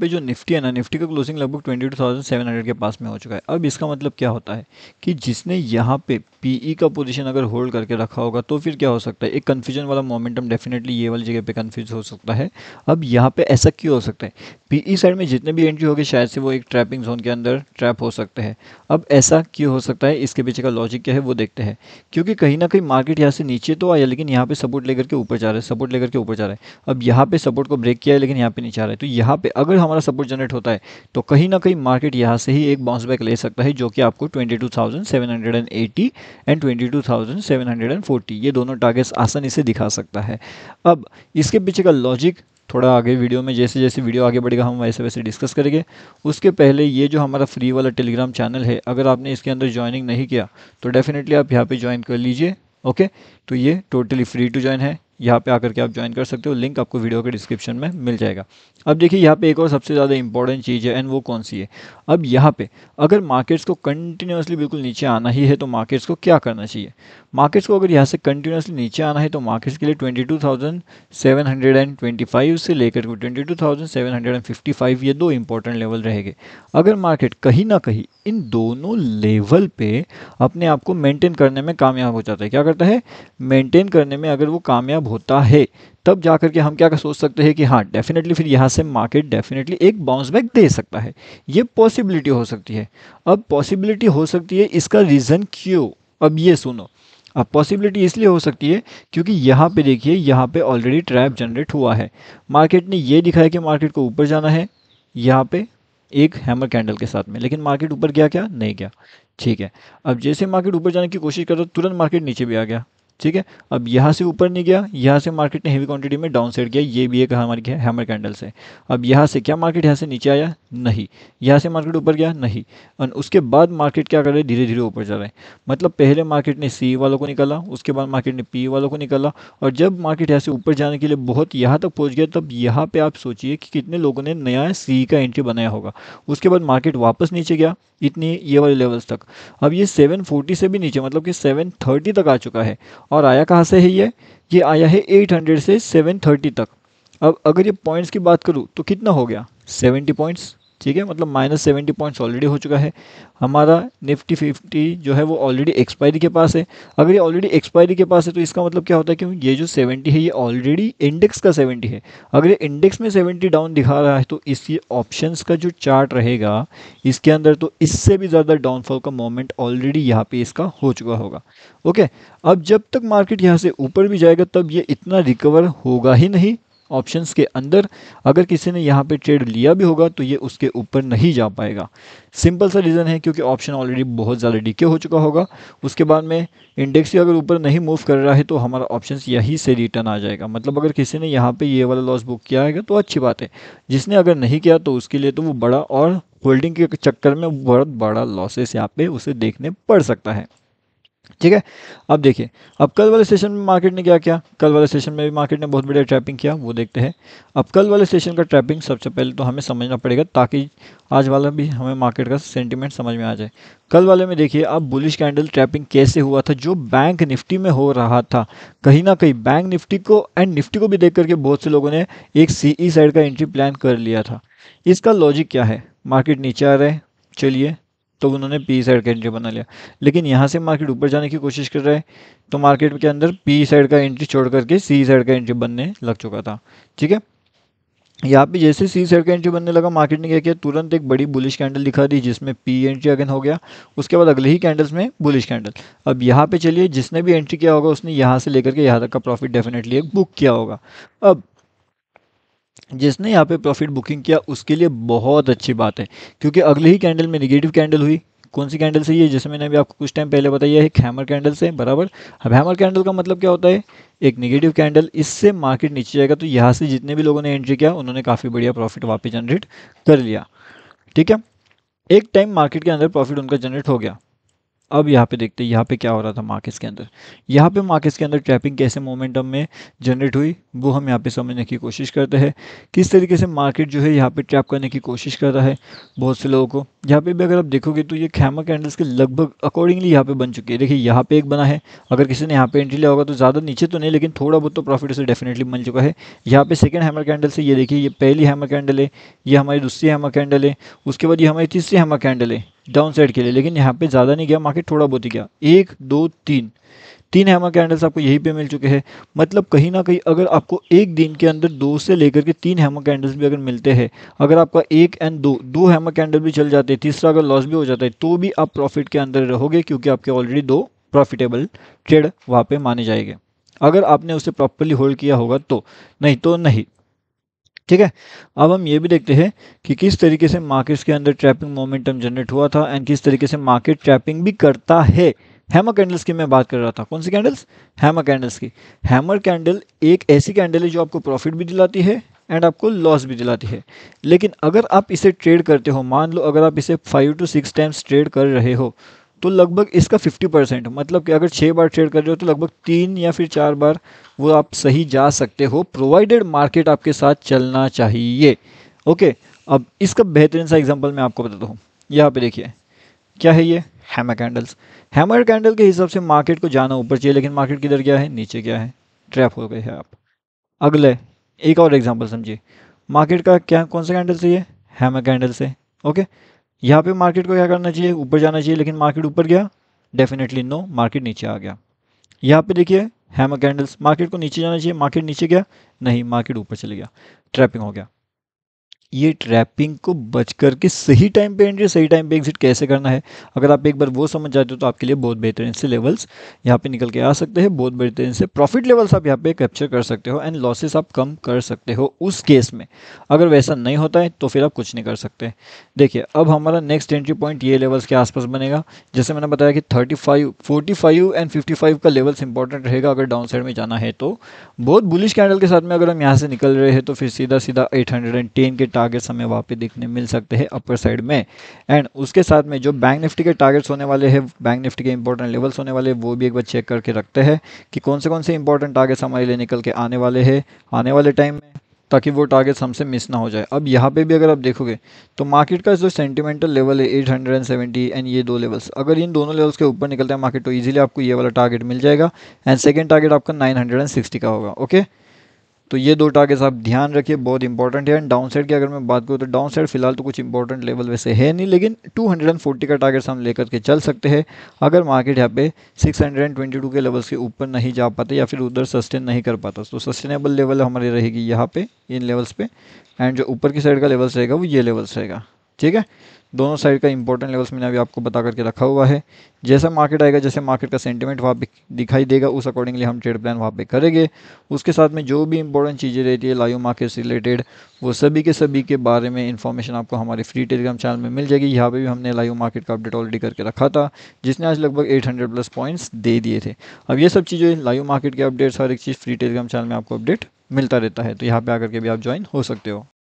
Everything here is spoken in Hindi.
पे जो निफ्टी है ना निफ्टी का क्लोजिंग लगभग twenty two thousand seven hundred के पास में हो चुका है अब इसका मतलब क्या होता है कि जिसने यहाँ पे पीई e का पोजीशन अगर होल्ड करके रखा होगा तो फिर क्या हो सकता है एक कन्फ्यूजन वाला मोमेंटम डेफिनेटली ये वाली जगह पे कन्फ्यूज हो सकता है अब यहाँ पे ऐसा क्यों हो सकता है पीई साइड e में जितने भी एंट्री होगी शायद से वो एक ट्रैपिंग जोन के अंदर ट्रैप हो सकते हैं अब ऐसा क्यों हो सकता है इसके पीछे का लॉजिक क्या है वो देखते हैं क्योंकि कहीं ना कहीं मार्केट यहाँ से नीचे तो आया लेकिन यहाँ पे सपोर्ट लेकर के ऊपर जा रहा है सपोर्ट लेकर के ऊपर जा रहा है अब यहाँ पे सपोर्ट को ब्रेक किया है लेकिन यहाँ पे नीचे आ रहा है तो यहाँ पे अगर हम हमारा सपोर्ट जनरेट होता है तो कहीं ना कहीं मार्केट यहाँ से ही एक बाउंस बैक ले सकता है जो कि आपको 22,780 एंड 22,740 ये दोनों टारगेट्स आसानी से दिखा सकता है अब इसके पीछे का लॉजिक थोड़ा आगे वीडियो में जैसे जैसे वीडियो आगे बढ़ेगा हम वैसे वैसे डिस्कस करेंगे उसके पहले ये जो हमारा फ्री वाला टेलीग्राम चैनल है अगर आपने इसके अंदर ज्वाइनिंग नहीं किया तो डेफिनेटली आप यहाँ पे ज्वाइन कर लीजिए ओके तो ये टोटली फ्री टू ज्वाइन है यहाँ पे आकर के आप ज्वाइन कर सकते हो लिंक आपको वीडियो के डिस्क्रिप्शन में मिल जाएगा अब देखिए यहाँ पे एक और सबसे ज़्यादा इंपॉर्टेंट चीज़ है एंड वो कौन सी है अब यहाँ पे अगर मार्केट्स को कंटिन्यूसली बिल्कुल नीचे आना ही है तो मार्केट्स को क्या करना चाहिए मार्केट्स को अगर यहाँ से कंटिन्यूसली नीचे आना है तो मार्केट्स के लिए twenty two thousand seven hundred and twenty five से लेकर के twenty two thousand seven hundred and fifty five ये दो इंपॉर्टेंट लेवल रहेंगे अगर मार्केट कहीं ना कहीं इन दोनों लेवल पर अपने आप को मेनटेन करने में कामयाब हो जाता है क्या करता है मेनटेन करने में अगर वो कामयाब होता है तब जाकर के हम क्या सोच सकते हैं कि हाँ डेफिनेटली फिर यहाँ से मार्केट डेफिनेटली एक बाउंस बैक दे सकता है ये पॉसिबिलिटी हो सकती है अब पॉसिबिलिटी हो सकती है इसका रीज़न क्यों अब ये सुनो अब पॉसिबिलिटी इसलिए हो सकती है क्योंकि यहाँ पे देखिए यहाँ पे ऑलरेडी ट्रैप जनरेट हुआ है मार्केट ने ये दिखाया कि मार्केट को ऊपर जाना है यहाँ पे एक हैमर कैंडल के साथ में लेकिन मार्केट ऊपर गया क्या नहीं गया ठीक है अब जैसे मार्केट ऊपर जाने की कोशिश कर रहा तुरंत मार्केट नीचे भी आ गया ठीक है अब यहाँ से ऊपर नहीं गया यहाँ से मार्केट ने हेवी क्वांटिटी में डाउन साइड किया ये भी एक हमारे क्या हैमर कैंडल से अब यहाँ से क्या मार्केट यहाँ से नीचे आया नहीं यहाँ से मार्केट ऊपर गया नहीं और उसके बाद मार्केट क्या कर रहे धीरे धीरे ऊपर जा रहे हैं मतलब पहले मार्केट ने सी वालों को निकाला उसके बाद मार्केट ने पी वालों को निकाला और जब मार्केट यहाँ से ऊपर जाने के लिए बहुत यहाँ तक पहुँच गया तब यहाँ पर आप सोचिए कि कितने लोगों ने नया सी का एंट्री बनाया होगा उसके बाद मार्केट वापस नीचे गया इतनी ये वाले लेवल्स तक अब ये फोर्टी से भी नीचे मतलब कि थर्टी तक आ चुका है और आया कहाँ से है ये ये आया है 800 से 730 तक अब अगर ये पॉइंट्स की बात करूँ तो कितना हो गया 70 पॉइंट्स ठीक है मतलब माइनस सेवेंटी पॉइंट्स ऑलरेडी हो चुका है हमारा निफ्टी फिफ्टी जो है वो ऑलरेडी एक्सपायरी के पास है अगर ये ऑलरेडी एक्सपायरी के पास है तो इसका मतलब क्या होता है कि ये जो सेवेंटी है ये ऑलरेडी इंडेक्स का सेवेंटी है अगर ये इंडेक्स में सेवेंटी डाउन दिखा रहा है तो इसके ऑप्शंस का जो चार्ट रहेगा इसके अंदर तो इससे भी ज़्यादा डाउनफॉल का मोमेंट ऑलरेडी यहाँ पर इसका हो चुका होगा ओके अब जब तक मार्केट यहाँ से ऊपर भी जाएगा तब ये इतना रिकवर होगा ही नहीं ऑप्शंस के अंदर अगर किसी ने यहाँ पे ट्रेड लिया भी होगा तो ये उसके ऊपर नहीं जा पाएगा सिंपल सा रीज़न है क्योंकि ऑप्शन ऑलरेडी बहुत ज़्यादा डीके हो चुका होगा उसके बाद में इंडेक्स अगर ऊपर नहीं मूव कर रहा है तो हमारा ऑप्शन यहीं से रिटर्न आ जाएगा मतलब अगर किसी ने यहाँ पर ये वाला लॉस बुक किया है तो अच्छी बात है जिसने अगर नहीं किया तो उसके लिए तो वो बड़ा और होल्डिंग के चक्कर में बहुत बड़ा लॉसेस यहाँ पे उसे देखने पड़ सकता है ठीक है अब देखिए अब कल वाले सेशन में मार्केट ने क्या किया कल वाले सेशन में भी मार्केट ने बहुत बढ़िया ट्रैपिंग किया वो देखते हैं अब कल वाले सेशन का ट्रैपिंग सबसे पहले तो हमें समझना पड़ेगा ताकि आज वाला भी हमें मार्केट का सेंटीमेंट समझ में आ जाए कल वाले में देखिए अब बुलिश कैंडल ट्रैपिंग कैसे हुआ था जो बैंक निफ्टी में हो रहा था कहीं ना कहीं बैंक निफ्टी को एंड निफ्टी को भी देख करके बहुत से लोगों ने एक सी साइड e का एंट्री प्लान कर लिया था इसका लॉजिक क्या है मार्केट नीचे आ रहे चलिए तो उन्होंने पी साइड का एंट्री बना लिया लेकिन यहाँ से मार्केट ऊपर जाने की कोशिश कर रहा है तो मार्केट के अंदर पी साइड का एंट्री छोड़ करके सी साइड का एंट्री बनने लग चुका था ठीक है यहाँ पे जैसे सी साइड का एंट्री बनने लगा मार्केट ने क्या किया तुरंत एक बड़ी बुलिश कैंडल दिखा दी जिसमें पी एंट्री अगेन हो गया उसके बाद अगले ही कैंडल्स में बुलिश कैंडल अब यहाँ पे चलिए जिसने भी एंट्री किया होगा उसने यहाँ से लेकर के यहाँ तक का प्रॉफिट डेफिनेटली एक बुक किया होगा अब जिसने यहाँ पे प्रॉफिट बुकिंग किया उसके लिए बहुत अच्छी बात है क्योंकि अगले ही कैंडल में निगेटिव कैंडल हुई कौन सी कैंडल से ये जैसे मैंने अभी आपको कुछ टाइम पहले बताया है हैमर कैंडल से बराबर अब हैमर कैंडल का मतलब क्या होता है एक निगेटिव कैंडल इससे मार्केट नीचे जाएगा तो यहाँ से जितने भी लोगों ने एंट्री किया उन्होंने काफ़ी बढ़िया प्रॉफिट वापस जनरेट कर लिया ठीक है एक टाइम मार्केट के अंदर प्रॉफिट उनका जनरेट हो गया अब यहाँ पे देखते हैं यहाँ पे क्या हो रहा था मार्केट्स के अंदर यहाँ पे मार्केट्स के अंदर ट्रैपिंग कैसे मोमेंटम में जनरेट हुई वो हम यहाँ पे समझने की कोशिश करते हैं किस तरीके से मार्केट जो है यहाँ पे ट्रैप करने की कोशिश कर रहा है बहुत से लोगों को यहाँ पे भी अगर आप देखोगे तो ये खैमा कैंडल्स के लगभग अकॉर्डिंगली यहाँ पर बन चुकी है देखिए यहाँ पर एक बना है अगर किसी ने यहाँ पर एंट्री लिया होगा तो ज़्यादा नीचे तो नहीं लेकिन थोड़ा बहुत तो प्रॉफिट से डेफिनेटली बन चुका है यहाँ पर सेकेंड हैमर कैंडल से ये देखिए ये पहली हैमर कैंडल है ये हमारी दूसरी हैमर कैंडल है उसके बाद ये हमारी तीसरी हैमर कैंडल है डाउन साइड के लिए लेकिन यहाँ पे ज़्यादा नहीं गया मार्केट थोड़ा बहुत ही गया एक दो तीन तीन हैमर कैंडल्स आपको यहीं पे मिल चुके हैं मतलब कहीं ना कहीं अगर आपको एक दिन के अंदर दो से लेकर के तीन हैमर कैंडल्स भी अगर मिलते हैं अगर आपका एक एंड दो दो हैमर कैंडल भी चल जाते हैं तीसरा अगर लॉस भी हो जाता है तो भी आप प्रॉफिट के अंदर रहोगे क्योंकि आपके ऑलरेडी दो प्रॉफिटेबल ट्रेड वहाँ पर माने जाएंगे अगर आपने उसे प्रॉपरली होल्ड किया होगा तो नहीं तो नहीं ठीक है अब हम ये भी देखते हैं कि किस तरीके से मार्केट्स के अंदर ट्रैपिंग मोमेंटम जनरेट हुआ था एंड किस तरीके से मार्केट ट्रैपिंग भी करता है हैमर कैंडल्स की मैं बात कर रहा था कौन सी कैंडल्स हैमर कैंडल्स की हैमर कैंडल एक ऐसी कैंडल है जो आपको प्रॉफिट भी दिलाती है एंड आपको लॉस भी दिलाती है लेकिन अगर आप इसे ट्रेड करते हो मान लो अगर आप इसे five two six times trade कर रहे हो तो लगभग इसका 50 परसेंट मतलब कि अगर छः बार ट्रेड कर रहे हो तो लगभग तीन या फिर चार बार वो आप सही जा सकते हो प्रोवाइडेड मार्केट आपके साथ चलना चाहिए ओके अब इसका बेहतरीन सा एग्जांपल मैं आपको बताता हूँ यहाँ पे देखिए क्या है ये हैमर कैंडल्स हैमर कैंडल के हिसाब से मार्केट को जाना ऊपर चाहिए लेकिन मार्केट किधर गया है नीचे गया है ट्रैप हो गए हैं आप अगले एक और एग्जाम्पल समझिए मार्केट का क्या कौन सा कैंडल से ये हैमर कैंडल से ओके यहाँ पे मार्केट को क्या करना चाहिए ऊपर जाना चाहिए लेकिन मार्केट ऊपर गया डेफिनेटली नो मार्केट नीचे आ गया यहाँ पे देखिए हैमर कैंडल्स मार्केट को नीचे जाना चाहिए मार्केट नीचे गया नहीं मार्केट ऊपर चले गया ट्रैपिंग हो गया ये ट्रैपिंग को बच कर के सही टाइम पे एंट्री सही टाइम पे एग्जिट कैसे करना है अगर आप एक बार वो समझ जाते हो तो आपके लिए बहुत बेहतरीन से लेवल्स यहाँ पे निकल के आ सकते हैं बहुत बेहतरीन से प्रॉफिट लेवल्स आप यहाँ पे कैप्चर कर सकते हो एंड लॉसेस आप कम कर सकते हो उस केस में अगर वैसा नहीं होता है तो फिर आप कुछ नहीं कर सकते देखिए अब हमारा नेक्स्ट एंट्री पॉइंट ये लेवल्स के आसपास बनेगा जैसे मैंने बताया कि thirty five forty five and fifty five का लेवल्स इंपॉर्टेंट रहेगा अगर डाउन साइड में जाना है तो बहुत बुलिश कैंडल के साथ में अगर हम यहाँ से निकल रहे हैं तो फिर सीधा सीधा एट हंड्रेड एंड टेन के टारगेट्स हमें वहाँ पे देखने मिल सकते हैं अपर साइड में एंड उसके साथ में जो बैंक निफ्टी के टारगेट्स होने वाले हैं बैंक निफ्टी के इंपॉर्टेंट लेवल्स होने वाले वो भी एक बार चेक करके रखते हैं कि कौन से कौन से इंपॉर्टेंट टारगेट्स हमारे लिए निकल के आने वाले हैं आने वाले टाइम में ताकि वो टारगेट्स हमसे मिस ना हो जाए अब यहाँ पे भी अगर आप देखोगे तो मार्केट का जो सेंटिमेंटल लेवल है 870 एंड ये दो लेवल्स अगर इन दोनों लेवल्स के ऊपर निकलता है मार्केट तो इजीली आपको ये वाला टारगेट मिल जाएगा एंड सेकेंड टारगेट आपका 960 का होगा ओके तो ये दो टारगेट्स आप ध्यान रखिए बहुत इंपॉर्टेंट है एंड डाउन साइड की अगर मैं बात करूँ तो डाउन साइड फिलहाल तो कुछ इंपॉर्टेंट लेवल वैसे है नहीं लेकिन 240 का टारगेट्स हम लेकर के चल सकते हैं अगर मार्केट यहाँ पे 622 के लेवल्स के ऊपर नहीं जा पाते या फिर उधर सस्टेन नहीं कर पाता तो सस्टेनेबल लेवल हमारी रहेगी यहाँ पे इन लेवल्स पे एंड जो ऊपर की साइड का लेवल्स रहेगा वो ये लेवल्स रहेगा ठीक है दोनों साइड का इंपॉर्टेंट लेवल्स मैंने अभी आपको बता करके रखा हुआ है जैसा मार्केट आएगा जैसे मार्केट का सेंटीमेंट वहाँ पे दिखाई देगा उस अकॉर्डिंगली हम ट्रेड प्लान वहाँ पे करेंगे उसके साथ में जो भी इंपॉर्टेंट चीज़ें रहती है लाइव मार्केट से रिलेटेड वो सभी के सभी के बारे में इंफॉर्मेशन आपको हमारे फ्री टेलीग्राम चैनल में मिल जाएगी यहाँ पर भी हमने लाइव मार्केट का अपडेट ऑलरेडी करके रखा था जिसने आज लगभग एट प्लस पॉइंट्स दे दिए थे अब ये सब चीज़ें लाइव मार्केट के अपडेट्स हर एक चीज़ फ्री टेलीग्राम चैनल में आपको अपडेट मिलता रहता है तो यहाँ पर आकर के भी आप ज्वाइन हो सकते हो